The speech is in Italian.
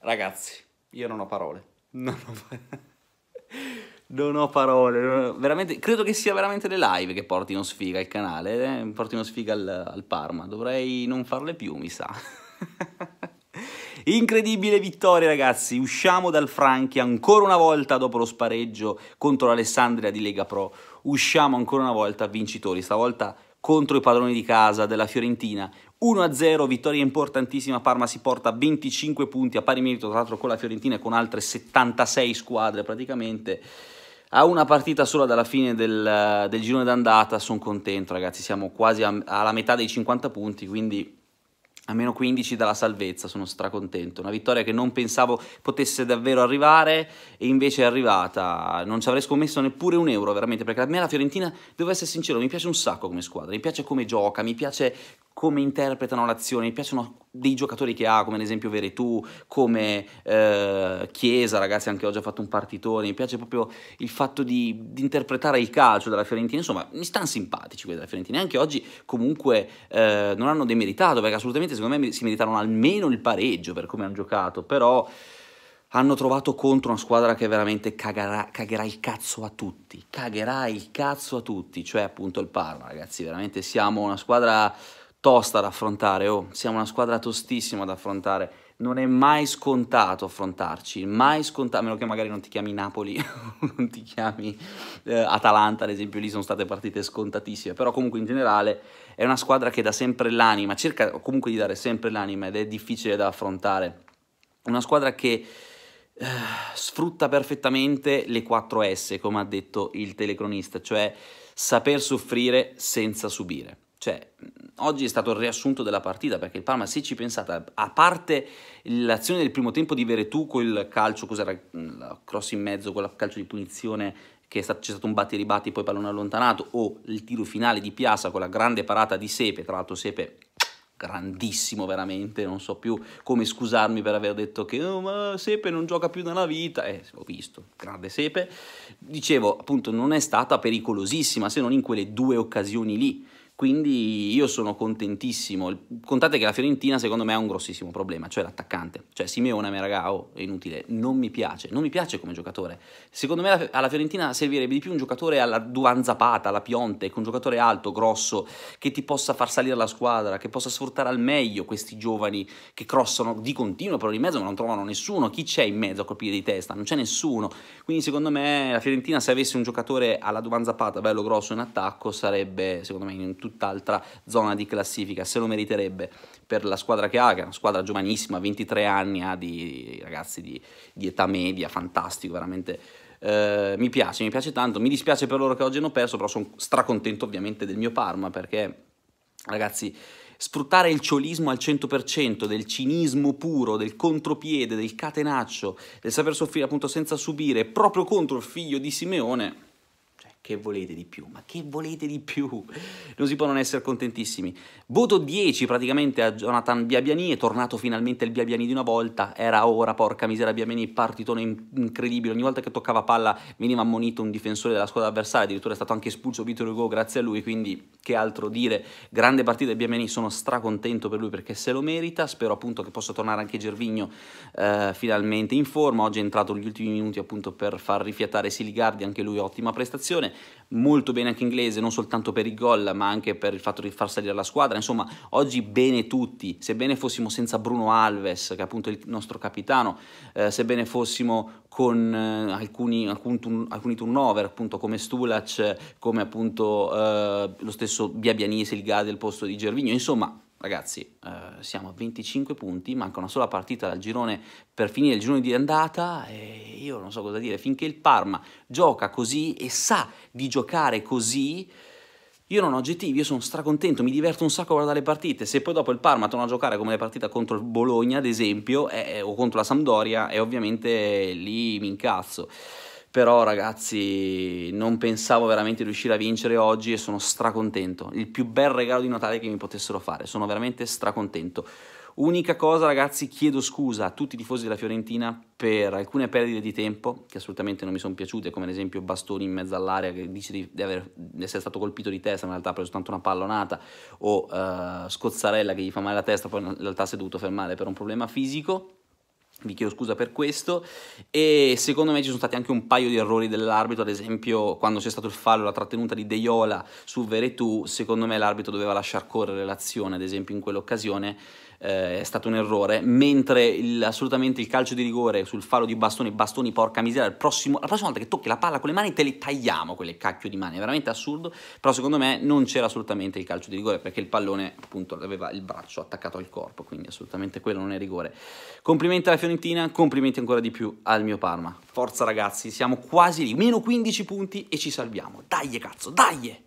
Ragazzi, io non ho parole. Non ho parole. Non ho parole, veramente, credo che sia veramente le live che portino sfiga al canale, eh? portino sfiga al, al Parma, dovrei non farle più mi sa. Incredibile vittoria ragazzi, usciamo dal Franchi ancora una volta dopo lo spareggio contro l'Alessandria di Lega Pro, usciamo ancora una volta vincitori, stavolta contro i padroni di casa della Fiorentina. 1-0, vittoria importantissima, Parma si porta 25 punti a pari merito tra l'altro con la Fiorentina e con altre 76 squadre praticamente. A una partita sola dalla fine del, del girone d'andata sono contento ragazzi, siamo quasi a, alla metà dei 50 punti, quindi a meno 15 dalla salvezza, sono stracontento. Una vittoria che non pensavo potesse davvero arrivare e invece è arrivata. Non ci avrei scommesso neppure un euro, veramente, perché a me la Fiorentina, devo essere sincero, mi piace un sacco come squadra, mi piace come gioca, mi piace come interpretano l'azione, mi piacciono dei giocatori che ha, come ad esempio Veretù, come eh, Chiesa, ragazzi anche oggi ha fatto un partitone, mi piace proprio il fatto di, di interpretare il calcio della Fiorentina, insomma mi stanno simpatici quelli della Fiorentina, anche oggi comunque eh, non hanno demeritato, perché assolutamente secondo me si meritarono almeno il pareggio per come hanno giocato, però hanno trovato contro una squadra che veramente cagherà, cagherà, il cazzo a tutti, cagherà il cazzo a tutti, cioè appunto il Parma, ragazzi, veramente siamo una squadra tosta da affrontare, oh, siamo una squadra tostissima da affrontare, non è mai scontato affrontarci, mai scontato, a meno che magari non ti chiami Napoli, non ti chiami eh, Atalanta, ad esempio, lì sono state partite scontatissime, però comunque in generale è una squadra che dà sempre l'anima, cerca comunque di dare sempre l'anima ed è difficile da affrontare, una squadra che eh, sfrutta perfettamente le 4 S, come ha detto il telecronista, cioè saper soffrire senza subire. Cioè, oggi è stato il riassunto della partita perché il Parma, se ci pensate, a parte l'azione del primo tempo di Veretù col calcio, cos'era la cross in mezzo, quel calcio di punizione che c'è stato un batti e ribatti poi pallone allontanato o il tiro finale di Piazza con la grande parata di Sepe, tra l'altro Sepe grandissimo veramente, non so più come scusarmi per aver detto che oh, ma Sepe non gioca più nella vita, eh, ho visto, grande Sepe, dicevo appunto non è stata pericolosissima se non in quelle due occasioni lì, quindi io sono contentissimo. Contate che la Fiorentina secondo me ha un grossissimo problema, cioè l'attaccante. Cioè Simeone, me raga, è inutile, non mi piace, non mi piace come giocatore. Secondo me alla Fiorentina servirebbe di più un giocatore alla Duan Zapata, alla Pionte, un giocatore alto, grosso, che ti possa far salire la squadra, che possa sfruttare al meglio questi giovani che crossano di continuo però di mezzo ma non trovano nessuno. Chi c'è in mezzo a colpire di testa? Non c'è nessuno. Quindi secondo me la Fiorentina se avesse un giocatore alla Duan Zapata, bello grosso in attacco, sarebbe secondo me in tutto tutt'altra zona di classifica, se lo meriterebbe per la squadra che ha, che è una squadra giovanissima, 23 anni, ha di ragazzi di, di età media, fantastico, veramente eh, mi piace, mi piace tanto, mi dispiace per loro che oggi hanno perso, però sono stracontento ovviamente del mio Parma perché ragazzi sfruttare il ciolismo al 100%, del cinismo puro, del contropiede, del catenaccio, del saper soffrire appunto senza subire, proprio contro il figlio di Simeone, che volete di più? Ma che volete di più? Non si può non essere contentissimi. Voto 10 praticamente a Jonathan Biabiani, è tornato finalmente il Biabiani di una volta, era ora, porca misera Biabiani, partitone incredibile, ogni volta che toccava palla veniva ammonito un difensore della squadra avversaria, addirittura è stato anche espulso Vittorio Hugo grazie a lui, quindi che altro dire, grande partita di Biabiani, sono stracontento per lui perché se lo merita, spero appunto che possa tornare anche Gervigno eh, finalmente in forma, oggi è entrato negli ultimi minuti appunto per far rifiatare Siligardi, anche lui ottima prestazione, molto bene anche inglese, non soltanto per il gol, ma anche per il fatto di far salire la squadra. Insomma, oggi bene tutti. Sebbene fossimo senza Bruno Alves, che è appunto il nostro capitano, eh, sebbene fossimo con eh, alcuni, alcun, alcuni turnover, appunto come Stulac, come appunto eh, lo stesso Biabianese, il Gade, il posto di Gervigno, insomma Ragazzi, eh, siamo a 25 punti, manca una sola partita dal girone per finire il girone di andata e io non so cosa dire, finché il Parma gioca così e sa di giocare così, io non ho oggettivi, io sono stracontento, mi diverto un sacco a guardare le partite, se poi dopo il Parma torna a giocare come le partite contro il Bologna, ad esempio, eh, eh o contro la Sampdoria, e eh, ovviamente lì mi incazzo però ragazzi non pensavo veramente di riuscire a vincere oggi e sono stracontento, il più bel regalo di Natale che mi potessero fare, sono veramente stracontento. Unica cosa ragazzi, chiedo scusa a tutti i tifosi della Fiorentina per alcune perdite di tempo che assolutamente non mi sono piaciute, come ad esempio Bastoni in mezzo all'area che dice di, di, aver, di essere stato colpito di testa, ma in realtà ha preso soltanto una pallonata, o uh, Scozzarella che gli fa male la testa, poi in realtà si è dovuto fermare per un problema fisico vi chiedo scusa per questo e secondo me ci sono stati anche un paio di errori dell'arbitro ad esempio quando c'è stato il fallo la trattenuta di Deiola su Veretù secondo me l'arbitro doveva lasciar correre l'azione ad esempio in quell'occasione eh, è stato un errore, mentre il, assolutamente il calcio di rigore sul faro di bastoni, bastoni porca miseria, prossimo, la prossima volta che tocchi la palla con le mani te le tagliamo quelle cacchio di mani, è veramente assurdo, però secondo me non c'era assolutamente il calcio di rigore perché il pallone appunto aveva il braccio attaccato al corpo, quindi assolutamente quello non è rigore. Complimenti alla Fiorentina, complimenti ancora di più al mio Parma. Forza ragazzi, siamo quasi lì, meno 15 punti e ci salviamo. Dai cazzo, dai!